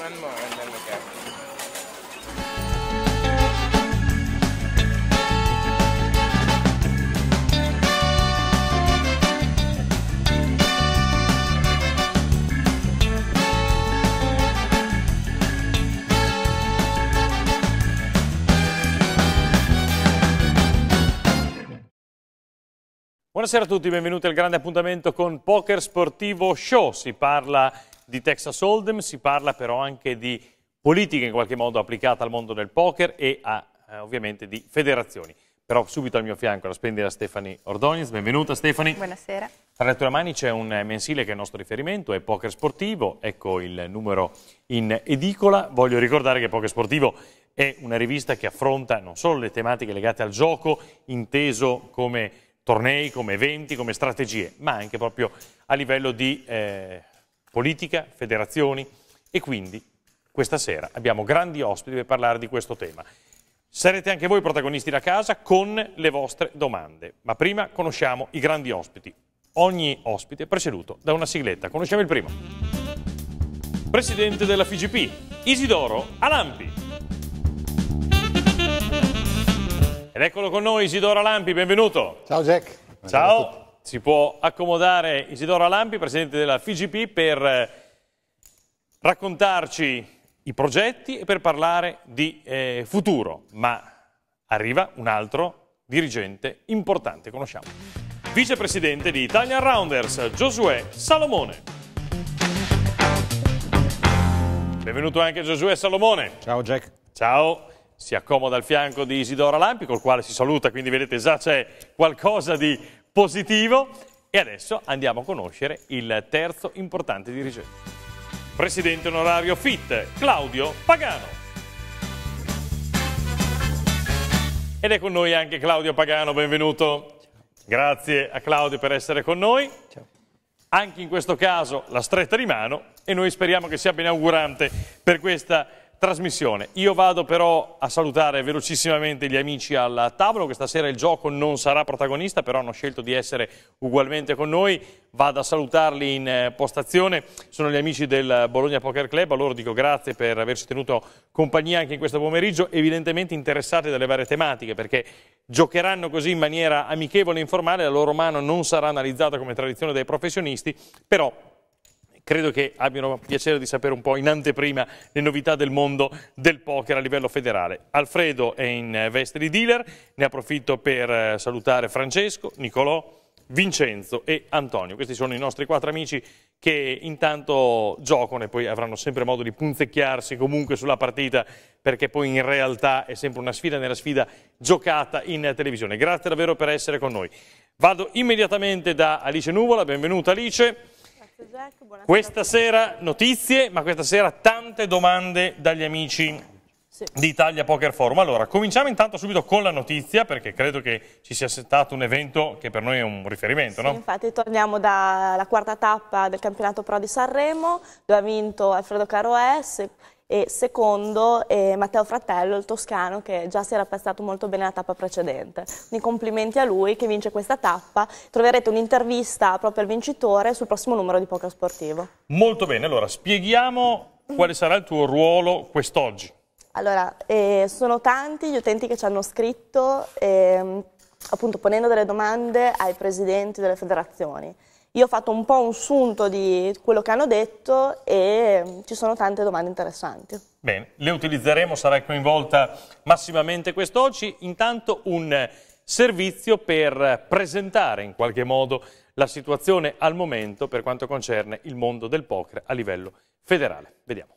One more and then we'll go. Buonasera a tutti, benvenuti al grande appuntamento con Poker Sportivo Show. Si parla di Texas Hold'em, si parla però anche di politica in qualche modo applicata al mondo del poker e a, eh, ovviamente di federazioni. Però subito al mio fianco la splendida Stefani Ordoniz, benvenuta Stefani. Buonasera. Tra le tue mani c'è un mensile che è il nostro riferimento, è Poker Sportivo, ecco il numero in edicola. Voglio ricordare che Poker Sportivo è una rivista che affronta non solo le tematiche legate al gioco, inteso come tornei, come eventi, come strategie, ma anche proprio a livello di eh, politica, federazioni e quindi questa sera abbiamo grandi ospiti per parlare di questo tema. Sarete anche voi protagonisti da casa con le vostre domande, ma prima conosciamo i grandi ospiti. Ogni ospite preceduto da una sigletta. Conosciamo il primo. Presidente della FGP, Isidoro Alampi. Ed eccolo con noi Isidoro Alampi, benvenuto. Ciao Jack. Ciao. Si può accomodare Isidoro Alampi, presidente della FIGP, per eh, raccontarci i progetti e per parlare di eh, futuro. Ma arriva un altro dirigente importante, conosciamo. Vicepresidente di Italian Rounders, Giosuè Salomone. Benvenuto anche Giosuè Salomone. Ciao Jack. Ciao, si accomoda al fianco di Isidoro Lampi, col quale si saluta, quindi vedete già c'è qualcosa di positivo e adesso andiamo a conoscere il terzo importante dirigente. Presidente onorario FIT, Claudio Pagano. Ed è con noi anche Claudio Pagano, benvenuto. Grazie a Claudio per essere con noi. Ciao. Anche in questo caso la stretta di mano e noi speriamo che sia benaugurante per questa trasmissione. Io vado però a salutare velocissimamente gli amici al tavolo, questa sera il gioco non sarà protagonista, però hanno scelto di essere ugualmente con noi, vado a salutarli in eh, postazione, sono gli amici del Bologna Poker Club, a loro dico grazie per averci tenuto compagnia anche in questo pomeriggio, evidentemente interessati dalle varie tematiche, perché giocheranno così in maniera amichevole e informale, la loro mano non sarà analizzata come tradizione dai professionisti, però credo che abbiano piacere di sapere un po' in anteprima le novità del mondo del poker a livello federale. Alfredo è in eh, veste di dealer, ne approfitto per eh, salutare Francesco, Nicolò, Vincenzo e Antonio. Questi sono i nostri quattro amici che intanto giocano e poi avranno sempre modo di punzecchiarsi comunque sulla partita perché poi in realtà è sempre una sfida nella sfida giocata in televisione. Grazie davvero per essere con noi. Vado immediatamente da Alice Nuvola, benvenuta Alice. Jack, questa sera notizie, ma questa sera tante domande dagli amici sì. di Italia Poker Forum. Allora, cominciamo intanto subito con la notizia, perché credo che ci sia stato un evento che per noi è un riferimento, sì, no? infatti torniamo dalla quarta tappa del campionato Pro di Sanremo, dove ha vinto Alfredo Caroes e secondo eh, Matteo Fratello, il toscano, che già si era passato molto bene la tappa precedente. Quindi complimenti a lui che vince questa tappa. Troverete un'intervista proprio al vincitore sul prossimo numero di Poker Sportivo. Molto bene, allora spieghiamo quale sarà il tuo ruolo quest'oggi. Allora, eh, sono tanti gli utenti che ci hanno scritto, eh, appunto ponendo delle domande ai presidenti delle federazioni. Io ho fatto un po' un sunto di quello che hanno detto e mm, ci sono tante domande interessanti. Bene, le utilizzeremo, sarà coinvolta massimamente quest'oggi. Intanto un servizio per presentare in qualche modo la situazione al momento per quanto concerne il mondo del poker a livello federale. Vediamo.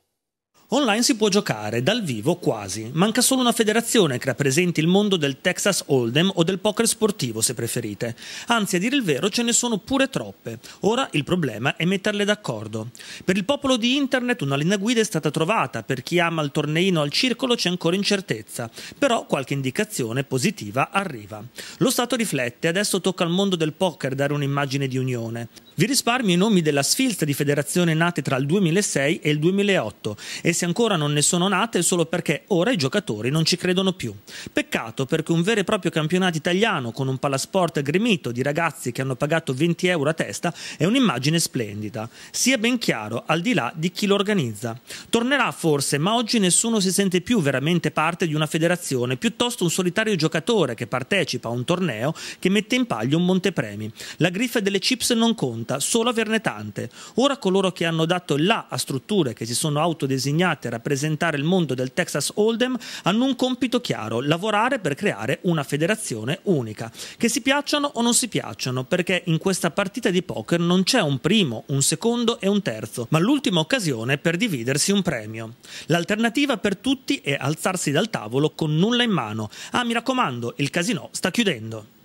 Online si può giocare, dal vivo quasi. Manca solo una federazione che rappresenti il mondo del Texas Hold'em o del poker sportivo, se preferite. Anzi, a dire il vero, ce ne sono pure troppe. Ora il problema è metterle d'accordo. Per il popolo di internet una linea guida è stata trovata, per chi ama il torneino al circolo c'è ancora incertezza, però qualche indicazione positiva arriva. Lo Stato riflette, adesso tocca al mondo del poker dare un'immagine di unione. Vi risparmio i nomi della sfilza di federazione nate tra il 2006 e il 2008 e se ancora non ne sono nate solo perché ora i giocatori non ci credono più. Peccato perché un vero e proprio campionato italiano con un palasport gremito di ragazzi che hanno pagato 20 euro a testa è un'immagine splendida. Sia ben chiaro, al di là di chi lo organizza. Tornerà forse, ma oggi nessuno si sente più veramente parte di una federazione, piuttosto un solitario giocatore che partecipa a un torneo che mette in palio un montepremi. La griffa delle chips non conta, solo averne tante. Ora coloro che hanno dato là a strutture che si sono autodesignate impegnate a rappresentare il mondo del Texas Hold'em hanno un compito chiaro, lavorare per creare una federazione unica. Che si piacciono o non si piacciono, perché in questa partita di poker non c'è un primo, un secondo e un terzo, ma l'ultima occasione per dividersi un premio. L'alternativa per tutti è alzarsi dal tavolo con nulla in mano. Ah, mi raccomando, il casino sta chiudendo.